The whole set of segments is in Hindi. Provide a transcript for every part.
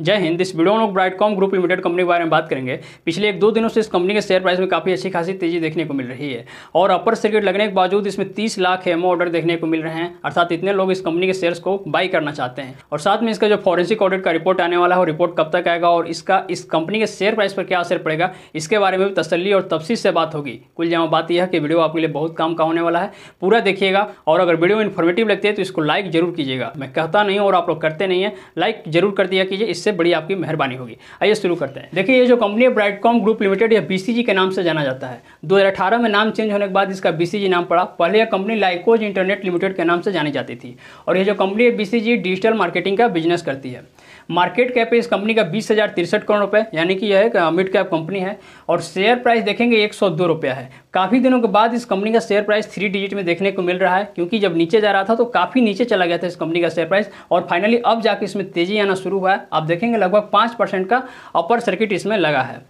जय हिंद इस वीडियो में लोग ब्राइटकॉम ग्रुप लिमिटेड कंपनी के बारे में बात करेंगे पिछले एक दो दिनों से इस कंपनी के शेयर प्राइस में काफ़ी अच्छी खासी तेजी देखने को मिल रही है और अपर सर्किट लगने के बावजूद इसमें तीस लाख एमओ ऑर्डर देखने को मिल रहे हैं अर्थात इतने लोग इस कंपनी के शेयर को बाई करना चाहते हैं और साथ में इसका जो फॉरेंसिक ऑडिट का रिपोर्ट आने वाला है रिपोर्ट कब तक आएगा और इसका इस कंपनी के शेयर प्राइस पर क्या असर पड़ेगा इसके बारे में भी तसली और तफसी से बात होगी कुल जमा बात यह है कि वीडियो आपके लिए बहुत काम का होने वाला है पूरा देखिएगा और अगर वीडियो इन्फॉर्मेटिव लगती है तो इसको लाइक जरूर कीजिएगा मैं कहता नहीं और आप लोग करते नहीं है लाइक जरूर कर दिया कीजिए इससे इससे बड़ी आपकी मेहरबानी होगी आइए शुरू करते हैं देखिए ये जो कंपनी है ब्राइटकॉम ग्रुप लिमिटेड या बीसीजी के नाम से जाना जाता है 2018 में नाम चेंज होने के बाद इसका बीसीजी नाम पड़ा पहले यह कंपनी लाइकोज इंटरनेट लिमिटेड के नाम से जानी जाती थी और यह जो कंपनी है बीसीजी डिजिटल मार्केटिंग का बिजनेस करती है मार्केट कैप है इस कंपनी का बीस हज़ार तिरसठ करोड़ रुपए यानी कि यह एक मिड कैप कंपनी है और शेयर प्राइस देखेंगे एक सौ दो रुपया है काफ़ी दिनों के बाद इस कंपनी का शेयर प्राइस थ्री डिजिट में देखने को मिल रहा है क्योंकि जब नीचे जा रहा था तो काफ़ी नीचे चला गया था इस कंपनी का शेयर प्राइस और फाइनली अब जाके इसमें तेजी आना शुरू हुआ है आप देखेंगे लगभग पाँच परसेंट का अपर सर्किट इसमें लगा है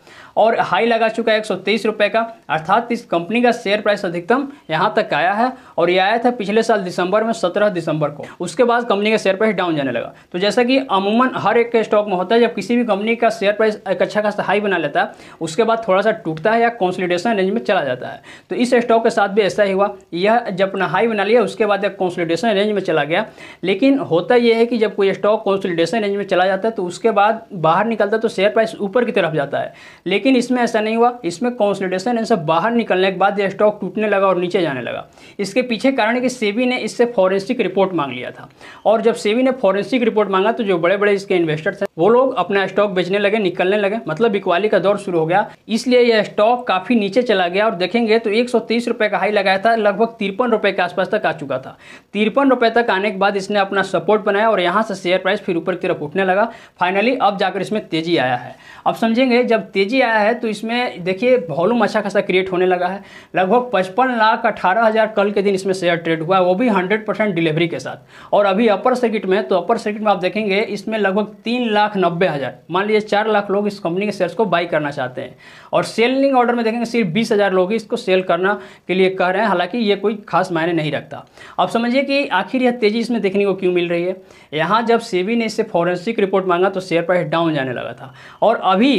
और हाई लगा चुका है एक रुपए का अर्थात इस कंपनी का शेयर प्राइस अधिकतम यहाँ तक आया है और यह आया था पिछले साल दिसंबर में सत्रह दिसंबर को उसके बाद कंपनी का शेयर प्राइस डाउन जाने लगा तो जैसा कि अमूमन हर एक स्टॉक में होता है जब किसी भी कंपनी का शेयर प्राइस एक अच्छा खासा हाई बना लेता है उसके बाद थोड़ा सा टूटता है या कॉन्सलिडेशन रेंज में चला जाता है जाता है तो इस स्टॉक के साथ भी ऐसा ही हुआ यह जब अपना हाई बना लिया उसके बाद एक कॉन्सोलिडेशन रेंज में चला गया लेकिन होता यह है कि जब कोई स्टॉक कॉन्सोलिडेशन रेंज में चला जाता है तो उसके बाद बाहर निकलता है तो शेयर प्राइस ऊपर की तरफ जाता है लेकिन इसमें ऐसा नहीं हुआ इसमें कॉन्सोलिडेशन रेंज से बाहर निकलने के बाद यह स्टॉक टूटने लगा और नीचे जाने लगा इसके पीछे कारण कि सेबी ने इससे फॉरेंसिक रिपोर्ट मांग लिया था और जब सेबी ने फॉरेंसिक रिपोर्ट मांगा तो जो बड़े बड़े इसके इन्वेस्टर थे वो लोग अपना स्टॉक बेचने लगे निकलने लगे मतलब बिकवाली का दौर शुरू हो गया इसलिए यह स्टॉक काफ़ी नीचे चला गया और देखें देखेंगे तो एक सौ का हाई लगाया था लगभग तिरपन रुपये के आसपास तक आ चुका था तिरपन रुपये तक आने के बाद इसने अपना सपोर्ट बनाया और यहाँ से शेयर प्राइस फिर ऊपर की तरफ उठने लगा फाइनली अब जाकर इसमें तेजी आया है अब समझेंगे जब तेजी आया है तो इसमें देखिए वॉल्यूम अच्छा खासा क्रिएट होने लगा है लगभग पचपन लाख अठारह हज़ार कल के दिन इसमें शेयर ट्रेड हुआ है वो भी हंड्रेड परसेंट डिलीवरी के साथ और अभी अपर सर्किट में तो अपर सर्किट में आप देखेंगे इसमें लगभग तीन लाख नब्बे हज़ार मान लीजिए चार लाख लोग इस कंपनी के शेयर्स को बाई करना चाहते हैं और सेलिंग ऑर्डर में देखेंगे सिर्फ बीस लोग इस इसको सेल करना के लिए कह रहे हैं हालांकि ये कोई खास मायने नहीं रखता अब समझिए कि आखिर यह तेज़ी इसमें देखने को क्यों मिल रही है यहाँ जब सेबी ने इससे फॉरेंसिक रिपोर्ट मांगा तो शेयर प्राइस डाउन जाने लगा था और अभी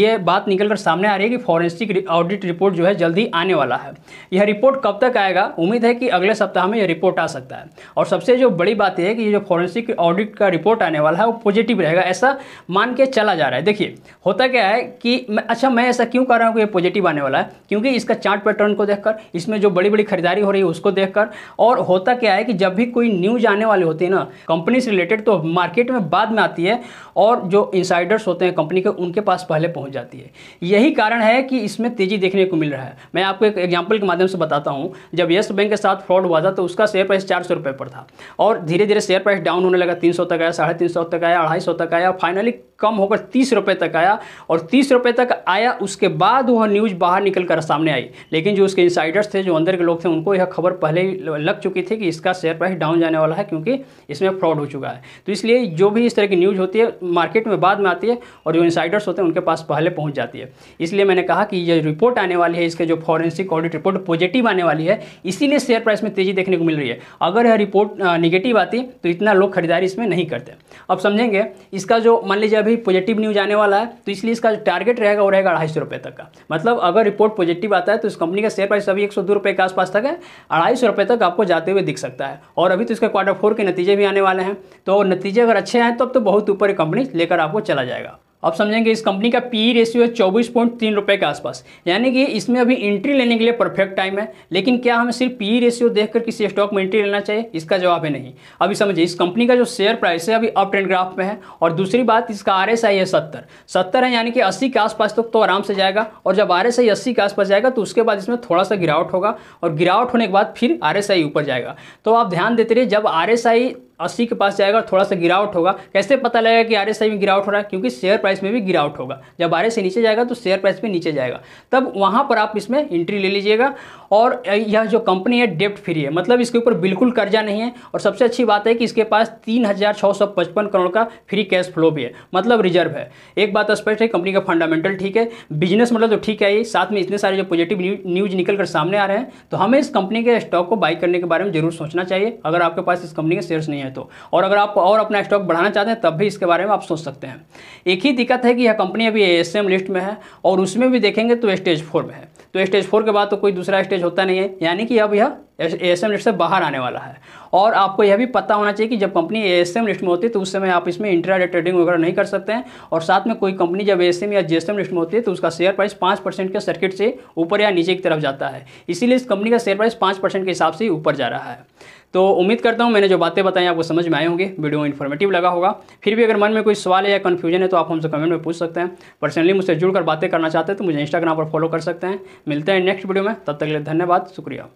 ये बात निकल कर सामने आ रही है कि फॉरेंसिक ऑडिट रिपोर्ट जो है जल्दी आने वाला है यह रिपोर्ट कब तक आएगा उम्मीद है कि अगले सप्ताह में यह रिपोर्ट आ सकता है और सबसे जो बड़ी बात यह है कि ये जो फॉरेंसिक ऑडिट का रिपोर्ट आने वाला है वो पॉजिटिव रहेगा ऐसा मान के चला जा रहा है देखिए होता क्या है कि अच्छा मैं ऐसा क्यों कर रहा हूँ कि ये पॉजिटिव आने वाला है क्योंकि इसका चार्ट चार्ट पैटर्न को देखकर इसमें जो बड़ी बड़ी खरीदारी हो रही है उसको देखकर और होता क्या है कि जब भी कोई न्यूज आने वाली होती है ना कंपनी से रिलेटेड तो मार्केट में बाद में आती है और जो इंसाइडर्स होते हैं कंपनी के उनके पास पहले पहुंच जाती है यही कारण है कि इसमें तेजी देखने को मिल रहा है मैं आपको एक एग्जाम्पल के माध्यम से बताता हूँ जब येस बैंक के साथ फ्रॉड हुआ था तो उसका शेयर प्राइस चार सौ पर था और धीरे धीरे शेयर प्राइस डाउन होने लगा तीन सौ तक आया साढ़े तीन सौ तक आया अढ़ाई सौ तक आया फाइनली कम होकर तीस रुपये तक आया और तीस रुपये तक आया उसके बाद वह न्यूज़ बाहर निकल कर सामने आई लेकिन जो उसके इंसाइडर्स थे जो अंदर के लोग थे उनको यह खबर पहले ही लग चुकी थी कि इसका शेयर प्राइस डाउन जाने वाला है क्योंकि इसमें फ्रॉड हो चुका है तो इसलिए जो भी इस तरह की न्यूज़ होती है मार्केट में बाद में आती है और जो इंसाइडर्स होते हैं उनके पास पहले पहुँच जाती है इसलिए मैंने कहा कि ये रिपोर्ट आने वाली है इसके जो फॉरेंसिक ऑडिट रिपोर्ट पॉजिटिव आने वाली है इसीलिए शेयर प्राइस में तेज़ी देखने को मिल रही है अगर यह रिपोर्ट निगेटिव आती तो इतना लोग खरीदारी इसमें नहीं करते अब समझेंगे इसका जो मान लीजिए अभी पॉजिटिव न्यूज आने वाला है तो इसलिए इसका जो टारगेट रहेगा वो रहेगा अढ़ाई सौ रुपये तक का मतलब अगर रिपोर्ट पॉजिटिव आता है तो इस कंपनी का शेयर प्राइस अभी एक सौ दो के आसपास तक है अढ़ाई सौ तक आपको जाते हुए दिख सकता है और अभी तो इसका क्वार्टर फोर के नतीजे भी आने वाले हैं तो नतीजे अगर अच्छे हैं तो अब तो बहुत ऊपर कंपनी लेकर आपको चला जाएगा आप समझेंगे इस कंपनी का पी रेशियो e है चौबीस पॉइंट तीन रुपये के आसपास यानी कि इसमें अभी एंट्री लेने के लिए परफेक्ट टाइम है लेकिन क्या हमें सिर्फ पी रेशियो e देखकर किसी स्टॉक में एंट्री लेना चाहिए इसका जवाब है नहीं अभी समझिए इस कंपनी का जो शेयर प्राइस है अभी अप ट्रेंड ग्राफ में है और दूसरी बात इसका आर एस आई है सत्तर सत्तर है यानी कि अस्सी के आसपास तक तो आराम से जाएगा और जब आर एस आई अस्सी के आसपास जाएगा तो उसके बाद इसमें थोड़ा सा गिरावट होगा और गिरावट होने के बाद फिर आर एस आई ऊपर जाएगा तो आप ध्यान देते रहिए जब आर एस आई अस्सी के पास जाएगा थोड़ा सा गिरावट होगा कैसे पता लगेगा कि आर एस में गिरावट हो रहा है क्योंकि शेयर प्राइस में भी गिरावट होगा जब आर एस नीचे जाएगा तो शेयर प्राइस भी नीचे जाएगा तब वहाँ पर आप इसमें एंट्री ले लीजिएगा और यह जो कंपनी है डेप्ट फ्री है मतलब इसके ऊपर बिल्कुल कर्जा नहीं है और सबसे अच्छी बात है कि इसके पास तीन करोड़ का फ्री कैश फ्लो भी है मतलब रिजर्व है एक बात स्पष्ट है कंपनी का फंडामेंटल ठीक है बिजनेस मतलब तो ठीक है ही साथ में इतने सारे जो पॉजिटिव न्यूज निकल कर सामने आ रहे हैं तो हमें इस कंपनी के स्टॉक को बाई करने के बारे में जरूर सोचना चाहिए अगर आपके पास इस कंपनी के शेयर्स नहीं है है तो और अगर आप और अपना स्टॉक बढ़ाना चाहते हैं तब भी इसके बारे में आप सोच सकते हैं एक ही दिक्कत है कि यह कंपनी अभी एस लिस्ट में है और उसमें भी देखेंगे तो स्टेज फोर में है तो स्टेज फोर के बाद तो कोई दूसरा स्टेज होता नहीं है यानी कि अब यह ए एस एम लिस्ट से बाहर आने वाला है और आपको यह भी पता होना चाहिए कि जब company A S M list में होती है तो उस समय आप इसमें इंटरा ट्रेडिंग वगैरह नहीं कर सकते हैं और साथ में कोई कंपनी जब ए एस एम या जी एस एम लिस्ट में होती है तो उसका शेयर प्राइस पाँच परसेंट के सर्किट से ऊपर या नीचे की तरफ जाता है इसीलिए इस कंपनी का शेयर प्राइस पाँच परसेंट के हिसाब से ऊपर जा रहा है तो उम्मीद करता हूँ मैंने जो बातें बताई आपको समझ में आए होंगे वीडियो इन्फॉर्मेटिव लगा होगा फिर भी अगर मन में कोई सवाल है या कन्फ्यूजन है तो आप हमसे कमेंट में पूछ सकते हैं पर्सनली मुझसे जुड़कर बातें करना चाहते हैं तो मुझे इंस्टाग्राम पर फॉलो कर सकते हैं मिलते हैं नेक्स्ट वीडियो में तब तक के लिए धन्यवाद शुक्रिया